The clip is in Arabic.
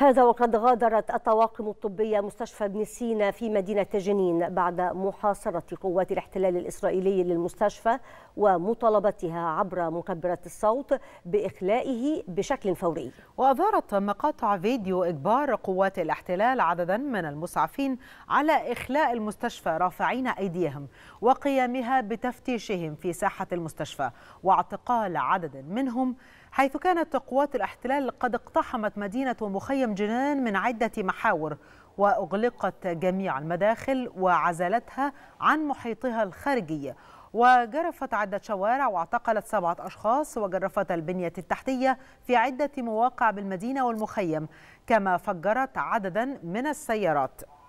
هذا وقد غادرت الطواقم الطبية مستشفى ابن سينا في مدينة جنين بعد محاصرة قوات الاحتلال الإسرائيلي للمستشفى ومطالبتها عبر مكبرة الصوت بإخلائه بشكل فوري وأظهرت مقاطع فيديو إجبار قوات الاحتلال عددا من المسعفين على إخلاء المستشفى رافعين أيديهم وقيامها بتفتيشهم في ساحة المستشفى واعتقال عدد منهم حيث كانت قوات الاحتلال قد اقتحمت مدينة ومخيم سلم جنان من عدة محاور وأغلقت جميع المداخل وعزلتها عن محيطها الخارجي وجرفت عدة شوارع واعتقلت سبعة أشخاص وجرفت البنية التحتية في عدة مواقع بالمدينة والمخيم كما فجرت عددا من السيارات